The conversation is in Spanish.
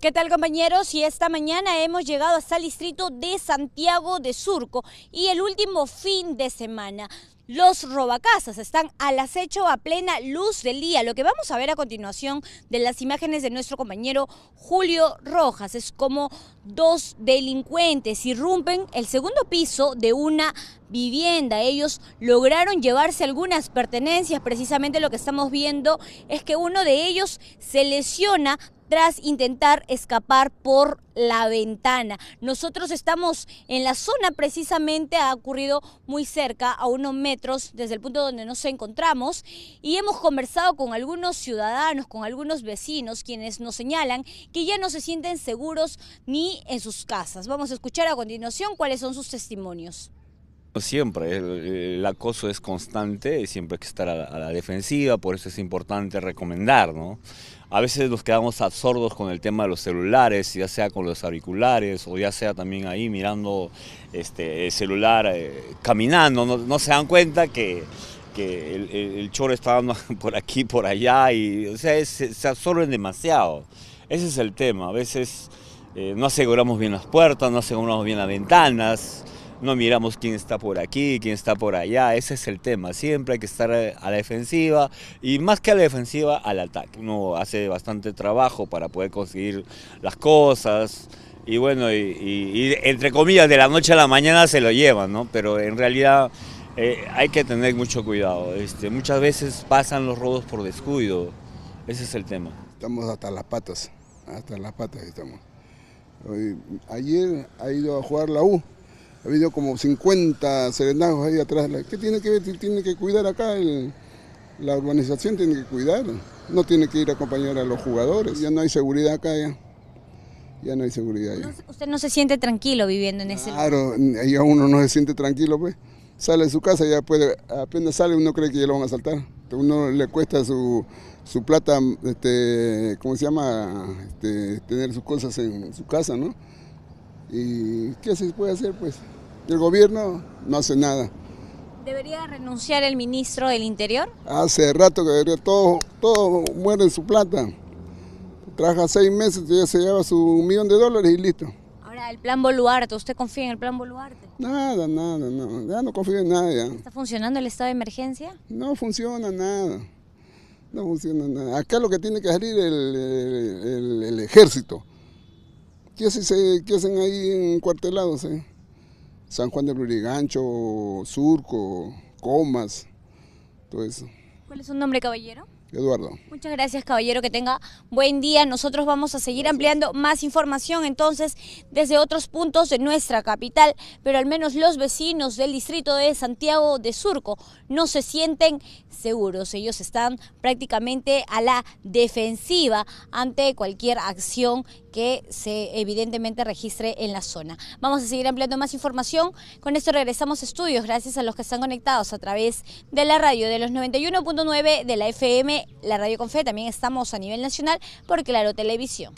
¿Qué tal compañeros? Y esta mañana hemos llegado hasta el distrito de Santiago de Surco y el último fin de semana. Los robacazas están al acecho a plena luz del día. Lo que vamos a ver a continuación de las imágenes de nuestro compañero Julio Rojas es como dos delincuentes irrumpen el segundo piso de una vivienda. Ellos lograron llevarse algunas pertenencias. Precisamente lo que estamos viendo es que uno de ellos se lesiona tras intentar escapar por la ventana. Nosotros estamos en la zona precisamente, ha ocurrido muy cerca, a unos metros desde el punto donde nos encontramos, y hemos conversado con algunos ciudadanos, con algunos vecinos, quienes nos señalan que ya no se sienten seguros ni en sus casas. Vamos a escuchar a continuación cuáles son sus testimonios. Pues siempre, el, acoso es constante, siempre hay que estar a la defensiva, por eso es importante recomendar, ¿no? A veces nos quedamos absordos con el tema de los celulares, ya sea con los auriculares o ya sea también ahí mirando este, el celular, eh, caminando, no, se dan cuenta que, el, choro está dando por aquí, por allá, y o sea, se absorben demasiado. Ese es el tema, a veces eh, no aseguramos bien las puertas, no aseguramos bien las ventanas, no miramos quién está por aquí, quién está por allá, ese es el tema, siempre hay que estar eh, a la defensiva y más que a la defensiva, al ataque. Uno hace bastante trabajo para poder conseguir las cosas y bueno, y, entre comillas, de la noche a la mañana se lo llevan, ¿no? Pero en realidad... Eh, hay que tener mucho cuidado. Este, muchas veces pasan los robos por descuido. Ese es el tema. Estamos hasta las patas, hasta las patas estamos. ayer ha ido a jugar la U, ha habido como 50 serenajos ahí atrás. ¿Qué tiene que ver? Tiene que cuidar acá, la urbanización tiene que cuidar. No tiene que ir a acompañar a los jugadores. Ya no hay seguridad acá ya. Ya no hay seguridad ¿Usted no se siente tranquilo viviendo en ese lugar? Claro, a uno no se siente tranquilo pues. Sale de su casa, ya puede, apenas sale uno cree que ya lo van a asaltar. Uno le cuesta su, su plata, este, ¿cómo se llama? Este, tener sus cosas en su casa, ¿no? ¿Y qué se puede hacer? Pues el gobierno no hace nada. ¿Debería renunciar el ministro del Interior? Hace rato que debería, todo, todo muere en su plata. Trabaja seis meses, ya se lleva su millón de dólares y listo. Ahora, el plan Boluarte, ¿usted confía en el plan Boluarte? Nada, nada, no, ya no confío en nada. ¿Está funcionando el estado de emergencia? No funciona nada, no funciona nada. Acá lo que tiene que salir es el ejército. ¿Qué hacen ahí en cuartelados. Eh? San Juan de Lurigancho, Surco, Comas, todo eso. ¿Cuál es su nombre, caballero? Eduardo. Muchas gracias, caballero, que tenga buen día. Nosotros vamos a seguir ampliando más información entonces desde otros puntos de nuestra capital, pero al menos los vecinos del distrito de Santiago de Surco no se sienten seguros. Ellos están prácticamente a la defensiva ante cualquier acción que se evidentemente registre en la zona. Vamos a seguir ampliando más información. Con esto regresamos a estudios, gracias a los que están conectados a través de la radio de los 91.9 de la FM, la radio Confe. También estamos a nivel nacional por Claro Televisión.